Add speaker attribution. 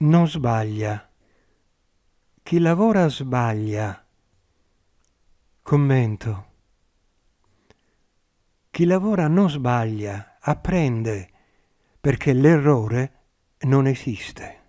Speaker 1: non sbaglia. Chi lavora sbaglia. Commento. Chi lavora non sbaglia, apprende, perché l'errore non
Speaker 2: esiste.